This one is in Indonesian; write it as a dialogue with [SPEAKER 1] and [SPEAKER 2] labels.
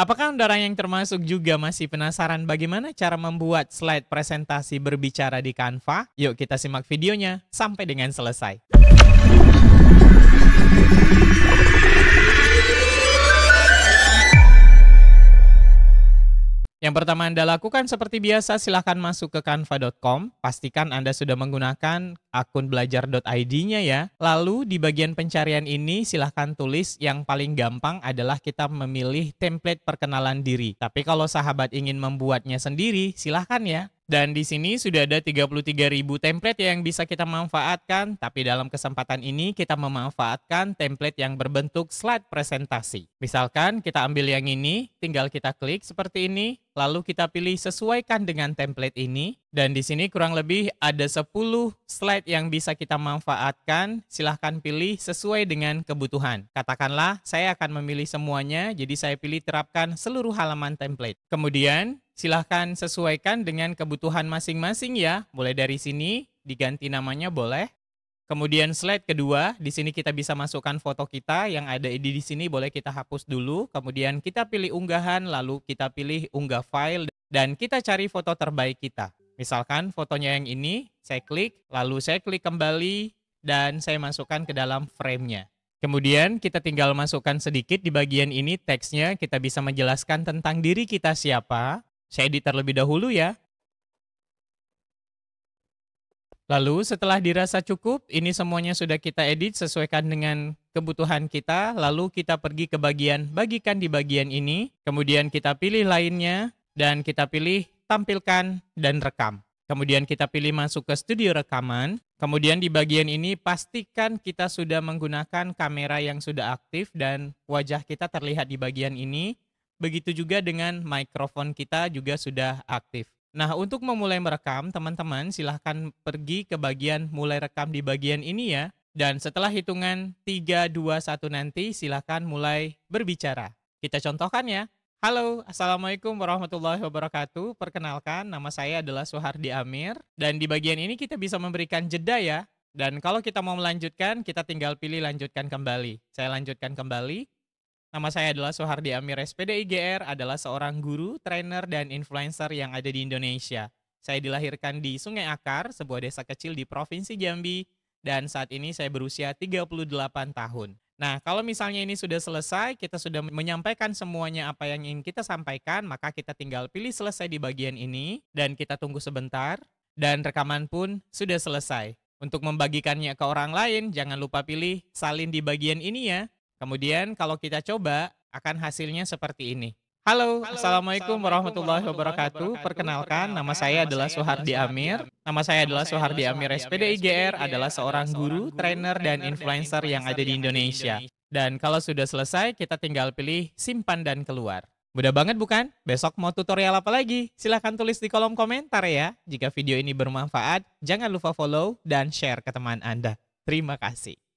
[SPEAKER 1] Apakah orang yang termasuk juga masih penasaran bagaimana cara membuat slide presentasi berbicara di Canva? Yuk kita simak videonya sampai dengan selesai. Yang pertama Anda lakukan seperti biasa silahkan masuk ke canva.com. Pastikan Anda sudah menggunakan akun belajar.id-nya ya. Lalu di bagian pencarian ini silahkan tulis yang paling gampang adalah kita memilih template perkenalan diri. Tapi kalau sahabat ingin membuatnya sendiri silahkan ya. Dan di sini sudah ada 33.000 template yang bisa kita manfaatkan, tapi dalam kesempatan ini kita memanfaatkan template yang berbentuk slide presentasi. Misalkan kita ambil yang ini, tinggal kita klik seperti ini, lalu kita pilih sesuaikan dengan template ini. Dan di sini kurang lebih ada 10 slide yang bisa kita manfaatkan, silahkan pilih sesuai dengan kebutuhan. Katakanlah saya akan memilih semuanya, jadi saya pilih terapkan seluruh halaman template. Kemudian Silahkan sesuaikan dengan kebutuhan masing-masing ya. Mulai dari sini, diganti namanya boleh. Kemudian slide kedua, di sini kita bisa masukkan foto kita yang ada di di sini boleh kita hapus dulu. Kemudian kita pilih unggahan, lalu kita pilih unggah file dan kita cari foto terbaik kita. Misalkan fotonya yang ini, saya klik, lalu saya klik kembali dan saya masukkan ke dalam framenya. Kemudian kita tinggal masukkan sedikit di bagian ini teksnya, kita bisa menjelaskan tentang diri kita siapa, saya edit terlebih dahulu ya. Lalu setelah dirasa cukup, ini semuanya sudah kita edit sesuaikan dengan kebutuhan kita. Lalu kita pergi ke bagian bagikan di bagian ini. Kemudian kita pilih lainnya dan kita pilih tampilkan dan rekam. Kemudian kita pilih masuk ke studio rekaman. Kemudian di bagian ini pastikan kita sudah menggunakan kamera yang sudah aktif dan wajah kita terlihat di bagian ini. Begitu juga dengan mikrofon kita juga sudah aktif. Nah, untuk memulai merekam, teman-teman silahkan pergi ke bagian mulai rekam di bagian ini ya. Dan setelah hitungan 3, 2, 1 nanti silahkan mulai berbicara. Kita contohkan ya. Halo, Assalamualaikum warahmatullahi wabarakatuh. Perkenalkan, nama saya adalah Soehardi Amir. Dan di bagian ini kita bisa memberikan jeda ya. Dan kalau kita mau melanjutkan, kita tinggal pilih lanjutkan kembali. Saya lanjutkan kembali. Nama saya adalah Sohardi Amir SPD IGR, adalah seorang guru, trainer, dan influencer yang ada di Indonesia. Saya dilahirkan di Sungai Akar, sebuah desa kecil di Provinsi Jambi, dan saat ini saya berusia 38 tahun. Nah, kalau misalnya ini sudah selesai, kita sudah menyampaikan semuanya apa yang ingin kita sampaikan, maka kita tinggal pilih selesai di bagian ini, dan kita tunggu sebentar, dan rekaman pun sudah selesai. Untuk membagikannya ke orang lain, jangan lupa pilih salin di bagian ini ya. Kemudian kalau kita coba akan hasilnya seperti ini. Halo, Halo Assalamualaikum, Assalamualaikum warahmatullahi, wabarakatuh. Perkenalkan, nama saya adalah Soehardi Amir. Nama saya adalah Soehardi Amir, SPDIGR adalah seorang guru, trainer, dan influencer yang ada di Indonesia. Dan kalau sudah selesai, kita tinggal pilih simpan dan keluar. Mudah banget bukan? Besok mau tutorial apa lagi? Silahkan tulis di kolom komentar ya. Jika video ini bermanfaat, jangan lupa follow dan share ke teman Anda. Terima kasih.